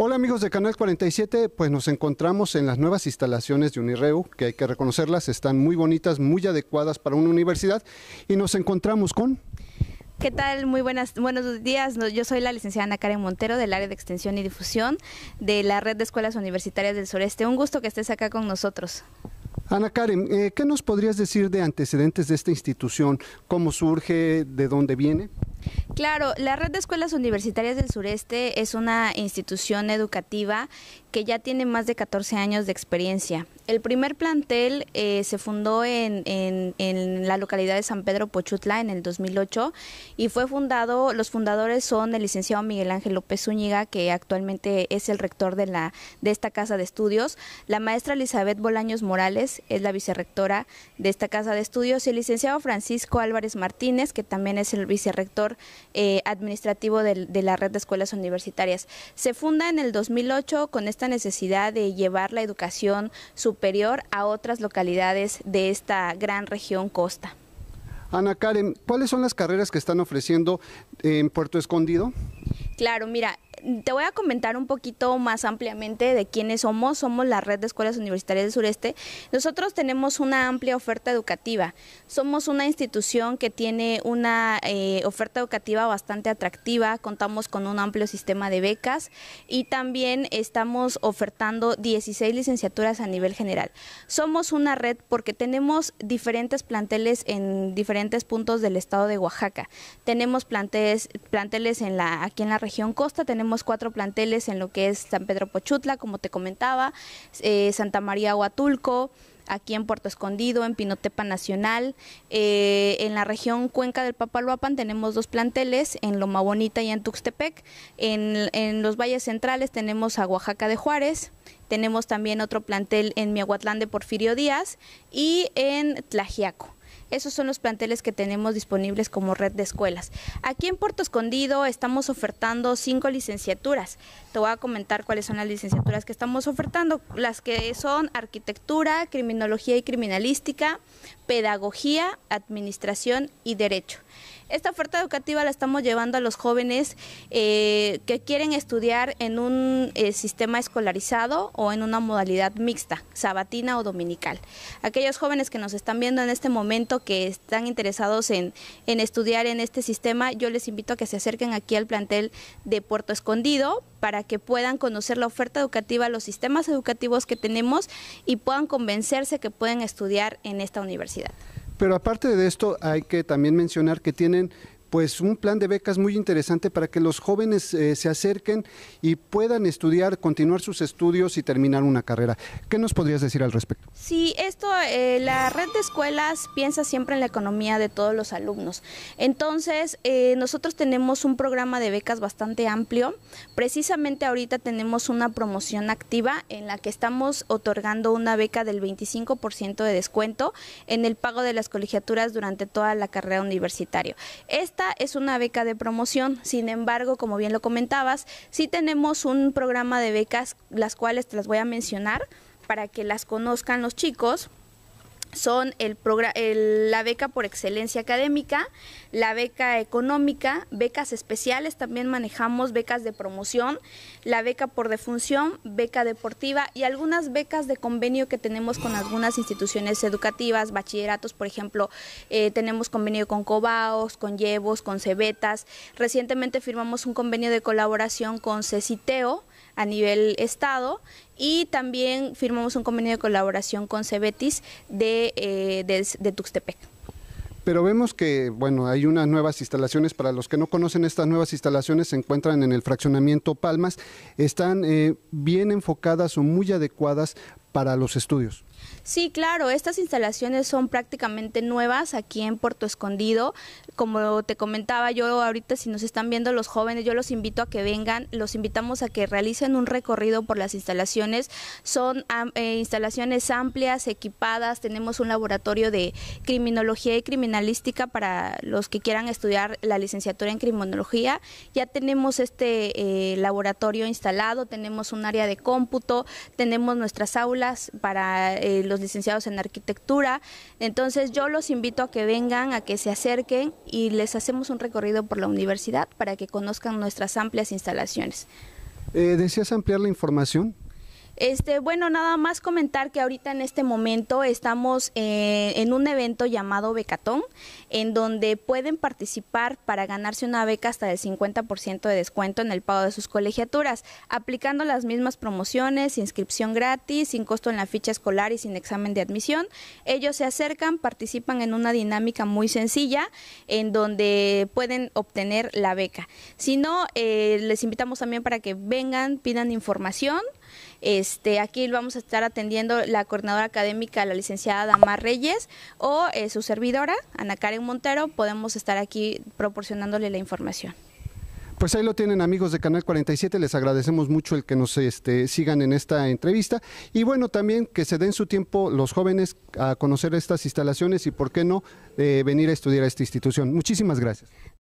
Hola amigos de Canal 47, pues nos encontramos en las nuevas instalaciones de Unireu, que hay que reconocerlas, están muy bonitas, muy adecuadas para una universidad y nos encontramos con... ¿Qué tal? Muy buenas, buenos días. Yo soy la licenciada Ana Karen Montero del área de extensión y difusión de la Red de Escuelas Universitarias del Sureste. Un gusto que estés acá con nosotros. Ana Karen, eh, ¿qué nos podrías decir de antecedentes de esta institución? ¿Cómo surge? ¿De dónde viene? Claro, la Red de Escuelas Universitarias del Sureste es una institución educativa que ya tiene más de 14 años de experiencia. El primer plantel eh, se fundó en, la localidad de San Pedro Pochutla en el 2008 y fue fundado, los fundadores son el licenciado Miguel Ángel López Zúñiga, que actualmente es el rector de, de esta casa de estudios, la maestra Elizabeth Bolaños Morales, es la vicerrectora de esta casa de estudios, y el licenciado Francisco Álvarez Martínez, que también es el vicerrector eh, administrativo de, de, la red de escuelas universitarias. Se funda en el 2008 con esta necesidad de llevar la educación superior a otras localidades de esta gran región costa. Ana Karen, ¿cuáles son las carreras que están ofreciendo en Puerto Escondido? Claro, mira, te voy a comentar un poquito más ampliamente de quiénes somos. Somos la Red de Escuelas Universitarias del Sureste. Nosotros tenemos una amplia oferta educativa. Somos una institución que tiene una eh, oferta educativa bastante atractiva. Contamos con un amplio sistema de becas y también estamos ofertando 16 licenciaturas a nivel general. Somos una red porque tenemos diferentes planteles en diferentes puntos del estado de Oaxaca. Tenemos planteles, aquí en la región costa, tenemos tenemos cuatro planteles en lo que es San Pedro Pochutla, como te comentaba, eh, Santa María Huatulco, aquí en Puerto Escondido, en Pinotepa Nacional. Eh, en la región Cuenca del Papaloapan tenemos dos planteles, en Loma Bonita y en Tuxtepec. En, en, los valles centrales tenemos a Oaxaca de Juárez, tenemos también otro plantel en Miahuatlán de Porfirio Díaz y en Tlajiaco. Esos son los planteles que tenemos disponibles como red de escuelas. Aquí en Puerto Escondido estamos ofertando cinco licenciaturas. Te voy a comentar cuáles son las licenciaturas que estamos ofertando, las que son arquitectura, criminología y criminalística, pedagogía, administración y derecho. Esta oferta educativa la estamos llevando a los jóvenes eh, que quieren estudiar en un eh, sistema escolarizado o en una modalidad mixta, sabatina o dominical. Aquellos jóvenes que nos están viendo en este momento que están interesados en, en estudiar en este sistema, yo les invito a que se acerquen aquí al plantel de Puerto Escondido para que puedan conocer la oferta educativa, los sistemas educativos que tenemos y puedan convencerse que pueden estudiar en esta universidad. Pero aparte de esto, hay que también mencionar que tienen pues un plan de becas muy interesante para que los jóvenes eh, se acerquen y puedan estudiar, continuar sus estudios y terminar una carrera. ¿Qué nos podrías decir al respecto? Sí, esto, eh, la red de escuelas piensa siempre en la economía de todos los alumnos. Entonces, eh, nosotros tenemos un programa de becas bastante amplio. Precisamente ahorita tenemos una promoción activa en la que estamos otorgando una beca del 25% de descuento en el pago de las colegiaturas durante toda la carrera universitaria. Esta es una beca de promoción, sin embargo, como bien lo comentabas, sí tenemos un programa de becas, las cuales te las voy a mencionar para que las conozcan los chicos, son el la beca por excelencia académica, la beca económica, becas especiales, también manejamos becas de promoción, la beca por defunción, beca deportiva y algunas becas de convenio que tenemos con algunas instituciones educativas, bachilleratos, por ejemplo, eh, tenemos convenio con Cobaos, con Llevos, con Cebetas. Recientemente firmamos un convenio de colaboración con Ceciteo, a nivel Estado y también firmamos un convenio de colaboración con Cebetis de, eh, de, Tuxtepec pero vemos que, bueno, hay unas nuevas instalaciones, para los que no conocen estas nuevas instalaciones, se encuentran en el fraccionamiento Palmas, están eh, bien enfocadas o muy adecuadas para los estudios. Sí, claro, estas instalaciones son prácticamente nuevas aquí en Puerto Escondido. Como te comentaba yo ahorita, si nos están viendo los jóvenes, yo los invito a que vengan, los invitamos a que realicen un recorrido por las instalaciones. Son eh, instalaciones amplias, equipadas, tenemos un laboratorio de criminología y criminalística para los que quieran estudiar la licenciatura en criminología. Ya tenemos este eh, laboratorio instalado, tenemos un área de cómputo, tenemos nuestras aulas para eh, los licenciados en arquitectura. Entonces yo los invito a que vengan, a que se acerquen y les hacemos un recorrido por la universidad para que conozcan nuestras amplias instalaciones. Eh, ¿Deseas ampliar la información? Este, bueno, nada más comentar que ahorita en este momento estamos eh, en un evento llamado Becatón, en donde pueden participar para ganarse una beca hasta del 50% de descuento en el pago de sus colegiaturas, aplicando las mismas promociones, inscripción gratis, sin costo en la ficha escolar y sin examen de admisión. Ellos se acercan, participan en una dinámica muy sencilla en donde pueden obtener la beca. Si no, eh, les invitamos también para que vengan, pidan información. Este, aquí vamos a estar atendiendo la coordinadora académica, la licenciada Damar Reyes, o eh, su servidora, Ana Karen Montero, podemos estar aquí proporcionándole la información. Pues ahí lo tienen amigos de Canal 47, les agradecemos mucho el que nos este, sigan en esta entrevista y bueno, también que se den su tiempo los jóvenes a conocer estas instalaciones y por qué no eh, venir a estudiar a esta institución. Muchísimas gracias.